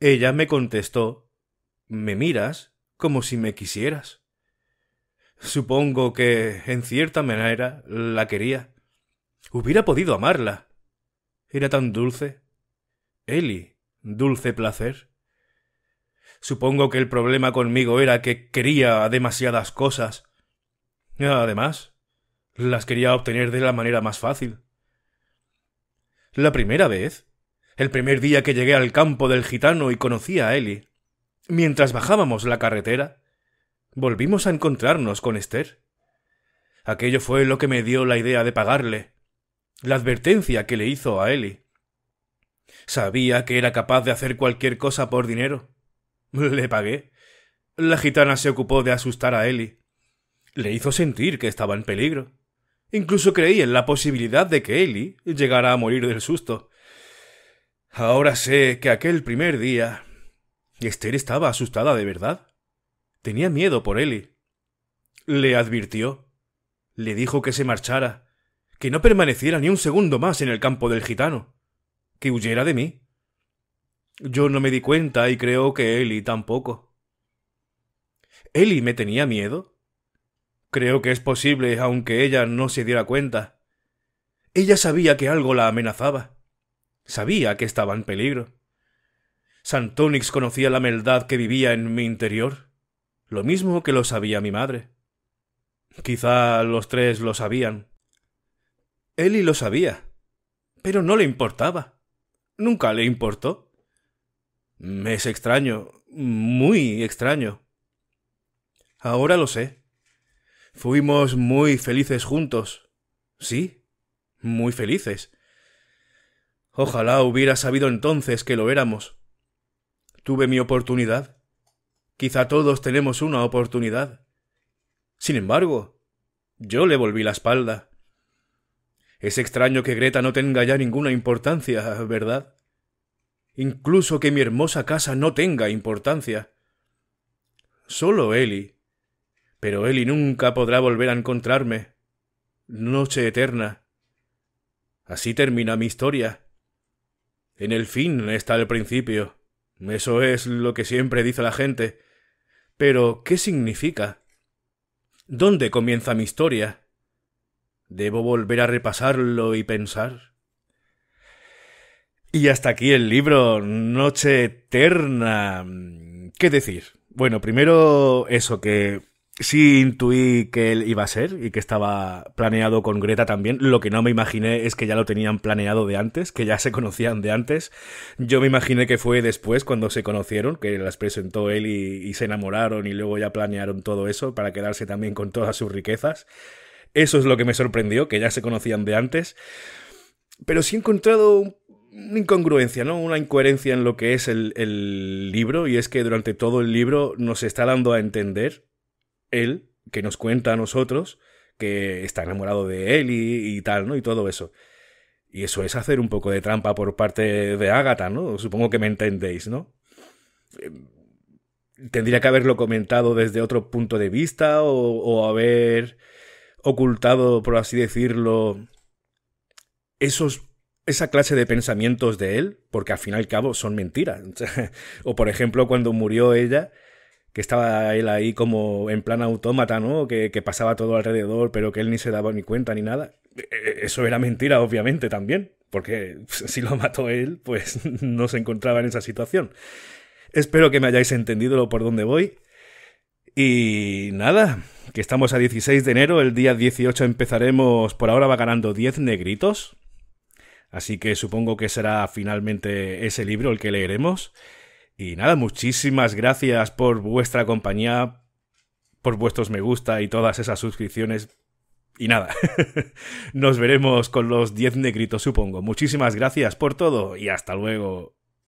Ella me contestó Me miras como si me quisieras. Supongo que, en cierta manera, la quería. Hubiera podido amarla. Era tan dulce. Eli, dulce placer. Supongo que el problema conmigo era que quería demasiadas cosas Además, las quería obtener de la manera más fácil. La primera vez, el primer día que llegué al campo del gitano y conocí a Eli, mientras bajábamos la carretera, volvimos a encontrarnos con Esther. Aquello fue lo que me dio la idea de pagarle, la advertencia que le hizo a Eli. Sabía que era capaz de hacer cualquier cosa por dinero. Le pagué. La gitana se ocupó de asustar a Eli, le hizo sentir que estaba en peligro. Incluso creí en la posibilidad de que Eli llegara a morir del susto. Ahora sé que aquel primer día Esther estaba asustada de verdad. Tenía miedo por Eli. Le advirtió. Le dijo que se marchara, que no permaneciera ni un segundo más en el campo del gitano, que huyera de mí. Yo no me di cuenta y creo que Eli tampoco. Eli me tenía miedo? Creo que es posible, aunque ella no se diera cuenta. Ella sabía que algo la amenazaba. Sabía que estaba en peligro. Santonix conocía la maldad que vivía en mi interior, lo mismo que lo sabía mi madre. Quizá los tres lo sabían. Eli lo sabía, pero no le importaba. Nunca le importó. Es extraño, muy extraño. Ahora lo sé. Fuimos muy felices juntos. Sí, muy felices. Ojalá hubiera sabido entonces que lo éramos. Tuve mi oportunidad. Quizá todos tenemos una oportunidad. Sin embargo, yo le volví la espalda. Es extraño que Greta no tenga ya ninguna importancia, ¿verdad? Incluso que mi hermosa casa no tenga importancia. Solo Eli pero y nunca podrá volver a encontrarme. Noche eterna. Así termina mi historia. En el fin está el principio. Eso es lo que siempre dice la gente. Pero, ¿qué significa? ¿Dónde comienza mi historia? Debo volver a repasarlo y pensar. Y hasta aquí el libro Noche Eterna. ¿Qué decir? Bueno, primero eso que sí intuí que él iba a ser y que estaba planeado con Greta también. Lo que no me imaginé es que ya lo tenían planeado de antes, que ya *laughs* se conocían de antes. Yo me imaginé que fue después cuando se conocieron, que las presentó él y, se enamoraron y luego ya planearon todo eso para quedarse también con todas sus riquezas. Eso es lo que me sorprendió, que ya se conocían de antes. Pero sí he encontrado una incongruencia, ¿no? Una incoherencia en lo que es el libro, y es que durante todo el libro nos está dando a entender él, que nos cuenta a nosotros que está enamorado de él y tal, ¿no? Y todo eso. Y eso es hacer un poco de trampa por parte de Ágata, ¿no? Supongo que me entendéis, ¿no? Eh, tendría que haberlo comentado desde otro punto de vista o, o haber ocultado, por así decirlo, esos esa clase de pensamientos de él, porque al fin y al cabo son mentiras. *laughs* o por ejemplo, cuando murió ella, que estaba él ahí como en plan autómata, ¿no? Que, que, pasaba todo alrededor, pero que él ni se daba ni cuenta ni nada. E, e, eso era mentira, obviamente, también, porque *laughs* si lo mató él, pues *laughs* no se encontraba en esa situación. Espero que me hayáis entendido lo por dónde voy. Y nada, que estamos a 16 de enero, el día 18 empezaremos, por ahora va ganando 10 negritos, así que supongo que será finalmente ese libro el que leeremos. Y nada, muchísimas gracias por vuestra compañía, por vuestros me gusta y todas esas suscripciones. Y nada, *laughs* nos veremos con los 10 negritos, supongo. Muchísimas gracias por todo y hasta luego.